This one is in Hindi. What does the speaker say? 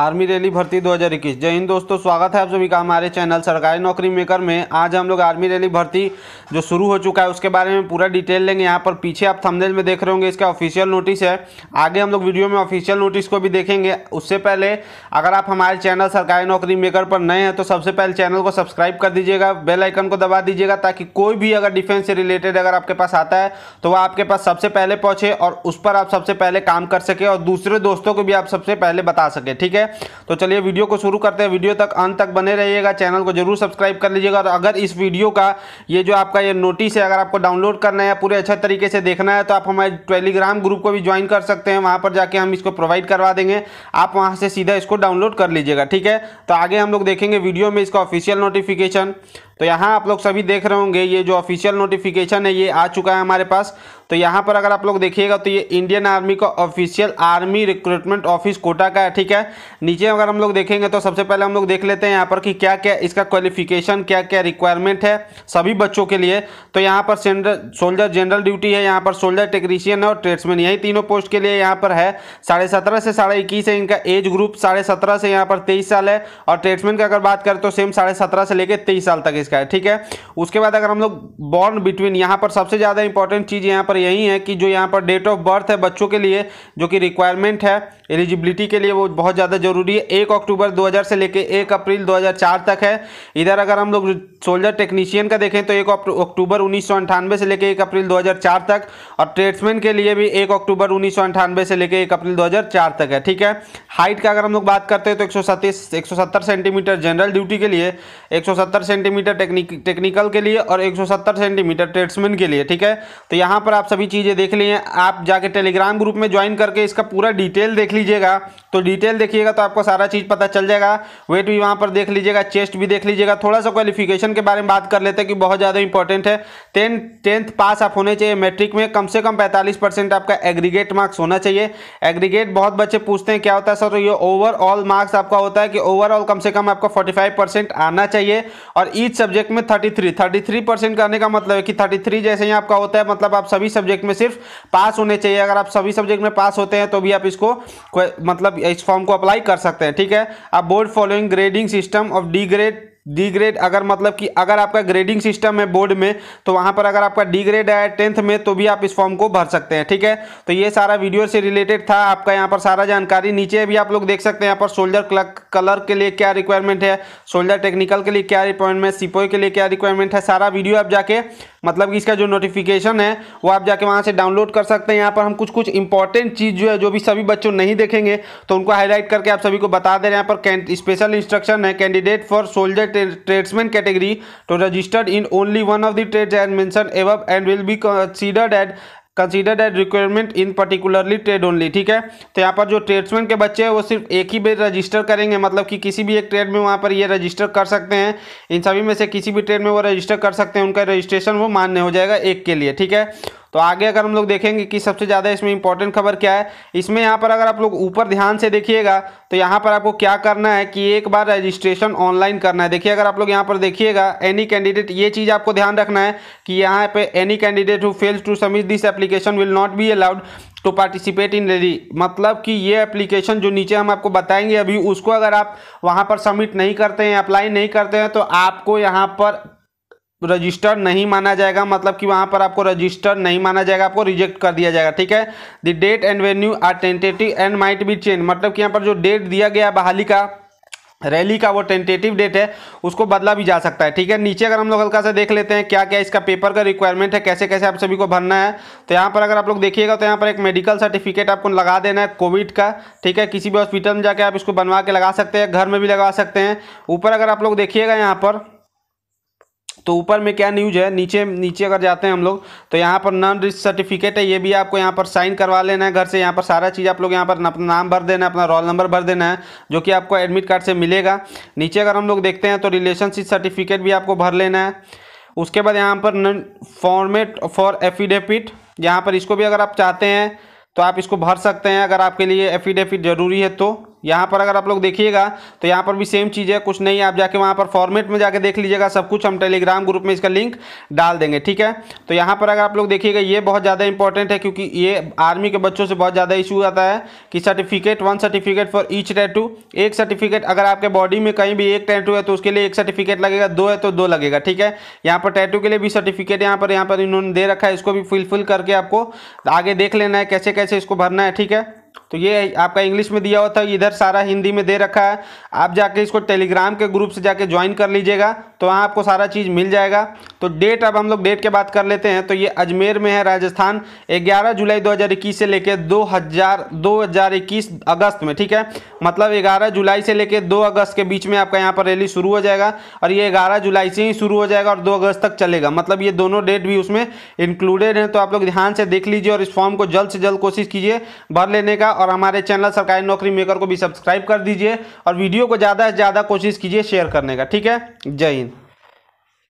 आर्मी रैली भर्ती 2021 जय हिंद दोस्तों स्वागत है आप सभी का हमारे चैनल सरकारी नौकरी मेकर में आज हम लोग आर्मी रैली भर्ती जो शुरू हो चुका है उसके बारे में पूरा डिटेल लेंगे यहाँ पर पीछे आप थंबनेल में देख रहे होंगे इसका ऑफिशियल नोटिस है आगे हम लोग वीडियो में ऑफिशियल नोटिस को भी देखेंगे उससे पहले अगर आप हमारे चैनल सरकारी नौकरी मेकर पर नए हैं तो सबसे पहले चैनल को सब्सक्राइब कर दीजिएगा बेल आइकन को दबा दीजिएगा ताकि कोई भी अगर डिफेंस से रिलेटेड अगर आपके पास आता है तो वह आपके पास सबसे पहले पहुँचे और उस पर आप सबसे पहले काम कर सके और दूसरे दोस्तों को भी आप सबसे पहले बता सके ठीक है है तो चलिए वीडियो को शुरू करते हैं वीडियो तक अंत तक बने रहिएगा चैनल को जरूर सब्सक्राइब कर लीजिएगा और अगर इस वीडियो का ये जो आपका ये नोटिस है अगर आपको डाउनलोड करना है पूरे अच्छे तरीके से देखना है तो आप हमारे टेलीग्राम ग्रुप को भी ज्वाइन कर सकते हैं वहाँ पर जाके हम इसको प्रोवाइड करवा देंगे आप वहाँ से सीधा इसको डाउनलोड कर लीजिएगा ठीक है तो आगे हम लोग देखेंगे वीडियो में इसका ऑफिशियल नोटिफिकेशन तो यहाँ आप लोग सभी देख रहे होंगे ये जो ऑफिशियल नोटिफिकेशन है ये आ चुका है हमारे पास तो यहाँ पर अगर आप लोग देखिएगा तो ये इंडियन आर्मी का official army recruitment office Kota का है ठीक है नीचे अगर हम लोग देखेंगे तो सबसे पहले हम लोग देख लेते हैं यहाँ पर कि क्या क्या इसका क्वालिफिकेशन क्या क्या रिक्वायरमेंट है सभी बच्चों के लिए तो यहाँ पर सोल्जर जनरल ड्यूटी है यहाँ पर सोल्जर टेक्नीशियन और ट्रेड्समैन यही तीनों पोस्ट के लिए यहाँ पर है साढ़े सत्रह से साढ़े इक्कीस है इनका एज ग्रुप साढ़े सत्रह से यहाँ पर तेईस साल है और ट्रेड्समैन की अगर बात करें तो सेम साढ़े सत्रह से लेकर तेईस साल तक इसका है ठीक है उसके बाद अगर हम लोग बॉर्न बिटवीन यहाँ पर सबसे ज़्यादा इंपॉर्टेंट चीज़ यहाँ पर यही है कि जो यहाँ पर डेट ऑफ बर्थ है बच्चों के लिए जो कि रिक्वायरमेंट है एलिजिबिलिटी के लिए वो बहुत ज़्यादा ज़रूरी है एक अक्टूबर 2000 से लेकर एक अप्रैल 2004 तक है इधर अगर हम लोग सोल्जर टेक्नीशियन का देखें तो एक अक्टूबर उन्नीस से लेकर एक अप्रैल 2004 तक और ट्रेड्समैन के लिए भी एक अक्टूबर उन्नीस से लेकर एक अप्रैल 2004 तक है ठीक है हाइट का अगर हम लोग बात करते हैं तो एक सौ सेंटीमीटर जनरल ड्यूटी के लिए एक सेंटीमीटर सेंटीमीटर टेक्निकल के लिए और 170 सेंटीमीटर ट्रेड्समैन के लिए ठीक है तो यहाँ पर आप सभी चीज़ें देख लिए आप जाके टेलीग्राम ग्रुप में ज्वाइन करके इसका पूरा डिटेल देख लीजिएगा तो डिटेल देखिएगा तो आपको सारा चीज़ पता चल जाएगा वेट भी वहाँ पर देख लीजिएगा चेस्ट भी देख लीजिएगा थोड़ा सा क्वालिफिकेशन के बारे में बात कर लेते हैं कि बहुत ज़्यादा इंपॉर्टेंट है टेन टेंथ पास आप होने चाहिए मैट्रिक में कम से कम पैंतालीस आपका एग्रीगेट मार्क्स होना चाहिए एग्रीगेट बहुत बच्चे पूछते हैं क्या होता है सर तो ये ओवरऑल मार्क्स आपका होता है कि ओवरऑल कम से कम आपका फोर्टी आना चाहिए और ईच सब्जेक्ट में 33 33 परसेंट करने का मतलब है कि 33 जैसे ही आपका होता है मतलब आप सभी सब्जेक्ट में सिर्फ पास होने चाहिए अगर आप सभी सब्जेक्ट में पास होते हैं तो भी आप इसको मतलब इस फॉर्म को अप्लाई कर सकते हैं ठीक है आप board following grading system of D grade D grade अगर मतलब कि अगर आपका ग्रेडिंग सिस्टम है बोर्ड में तो वहाँ पर अगर आपका डी ग्रेड है टेंथ में तो भी आप इस फॉर्म को भर सकते हैं ठीक है तो ये सारा वीडियो से रिलेटेड था आपका यहाँ पर सारा जानकारी नीचे भी आप लोग देख सकते हैं यहाँ पर सोल्जर क्लर्क कलर के लिए क्या रिक्वायरमेंट है सोल्डर टेक्निकल के लिए क्या रिक्वायरमेंट सिपोई के लिए क्या रिक्वायरमेंट है सारा वीडियो आप जाके मतलब कि इसका जो नोटिफिकेशन है वो आप जाके वहाँ से डाउनलोड कर सकते हैं यहाँ पर हम कुछ कुछ इंपॉर्टेंट चीज़ जो है जो भी सभी बच्चों नहीं देखेंगे तो उनको हाईलाइट करके आप सभी को बता दे रहे हैं यहाँ पर स्पेशल इंस्ट्रक्शन है candidate for soldier tradesman category to registered in only one of the trade and mention and will be considered एड consider age requirement in particularly trade only ठीक है तो यहाँ पर जो ट्रेड्समैन के बच्चे हैं वो सिर्फ एक ही बेर रजिस्टर करेंगे मतलब कि किसी भी एक ट्रेड में वहाँ पर ये रजिस्टर कर सकते हैं इन सभी में से किसी भी ट्रेड में वो रजिस्टर कर सकते हैं उनका रजिस्ट्रेशन वो मान्य हो जाएगा एक के लिए ठीक है तो आगे अगर हम लोग देखेंगे कि सबसे ज़्यादा इसमें इंपॉर्टेंट खबर क्या है इसमें यहाँ पर अगर आप लोग ऊपर ध्यान से देखिएगा तो यहाँ पर आपको क्या करना है कि एक बार रजिस्ट्रेशन ऑनलाइन करना है देखिए अगर आप लोग यहाँ पर देखिएगा एनी कैंडिडेट ये चीज़ आपको ध्यान रखना है कि यहाँ पे any candidate who fails to submit this application will not be allowed to participate in ready मतलब कि ये एप्लीकेशन जो नीचे हम आपको बताएंगे अभी उसको अगर आप वहाँ पर सबमिट नहीं करते हैं अप्लाई नहीं करते हैं तो आपको यहाँ पर रजिस्टर नहीं माना जाएगा मतलब कि वहाँ पर आपको रजिस्टर नहीं माना जाएगा आपको रिजेक्ट कर दिया जाएगा ठीक है the date and venue are tentative and might be change मतलब कि यहाँ पर जो डेट दिया गया बहाली का रैली का वो टेंटेटिव डेट है उसको बदला भी जा सकता है ठीक है नीचे अगर हम लोग हल्का सा देख लेते हैं क्या क्या इसका पेपर का रिक्वायरमेंट है कैसे कैसे आप सभी को भरना है तो यहाँ पर अगर आप लोग देखिएगा तो यहाँ पर एक मेडिकल सर्टिफिकेट आपको लगा देना है कोविड का ठीक है किसी भी हॉस्पिटल में जाकर आप इसको बनवा के लगा सकते हैं घर में भी लगा सकते हैं ऊपर अगर आप लोग देखिएगा यहाँ पर तो ऊपर में क्या न्यूज है नीचे नीचे अगर जाते हैं हम लोग तो यहाँ पर नॉन रिस्क सर्टिफिकेट है ये भी आपको यहाँ पर साइन करवा लेना है घर से यहाँ पर सारा चीज़ आप लोग यहाँ पर अपना नाम भर देना है अपना रोल नंबर भर देना है जो कि आपको एडमिट कार्ड से मिलेगा नीचे अगर हम लोग देखते हैं तो रिलेशनशिप सर्टिफिकेट भी आपको भर लेना है उसके बाद यहाँ पर फॉर्मेट फॉर एफिडेविट यहाँ पर इसको भी अगर आप चाहते हैं तो आप इसको भर सकते हैं अगर आपके लिए एफिडेविट ज़रूरी है तो यहाँ पर अगर आप लोग देखिएगा तो यहाँ पर भी सेम चीज़ है कुछ नहीं आप जाके वहाँ पर फॉर्मेट में जाके देख लीजिएगा सब कुछ हम टेलीग्राम ग्रुप में इसका लिंक डाल देंगे ठीक है तो यहाँ पर अगर आप लोग देखिएगा ये बहुत ज़्यादा इंपॉर्टेंट है क्योंकि ये आर्मी के बच्चों से बहुत ज़्यादा इशू आता है कि certificate one certificate for each tattoo एक सर्टिफिकेट अगर आपके बॉडी में कहीं भी एक टैटू है तो उसके लिए एक सर्टिफिकेट लगेगा दो है तो दो लगेगा ठीक है यहाँ पर टैटू के लिए भी सर्टिफिकेट यहाँ पर यहाँ पर इन्होंने दे रखा है इसको भी फुलफिल करके आपको आगे देख लेना है कैसे कैसे इसको भरना है ठीक है तो ये आपका इंग्लिश में दिया होता है इधर सारा हिंदी में दे रखा है आप जाके इसको टेलीग्राम के ग्रुप से जाके ज्वाइन कर लीजिएगा तो वहाँ आपको सारा चीज़ मिल जाएगा तो डेट अब हम लोग डेट के बात कर लेते हैं तो ये अजमेर में है राजस्थान 11 जुलाई 2021 से लेकर दो हज़ार दो हज़ार इक्कीस अगस्त में ठीक है मतलब 11 जुलाई से लेकर 2 अगस्त के बीच में आपका यहाँ पर रैली शुरू हो जाएगा और ये 11 जुलाई से ही शुरू हो जाएगा और 2 अगस्त तक चलेगा मतलब ये दोनों डेट भी उसमें इंक्लूडेड हैं तो आप लोग ध्यान से देख लीजिए और इस फॉर्म को जल्द से जल्द कोशिश कीजिए भर लेने कीजिएगा और हमारे चैनल सरकारी नौकरी मेकर को भी सब्सक्राइब कर दीजिए और वीडियो को ज़्यादा से ज़्यादा कोशिश कीजिए शेयर करने का ठीक है जय हिंद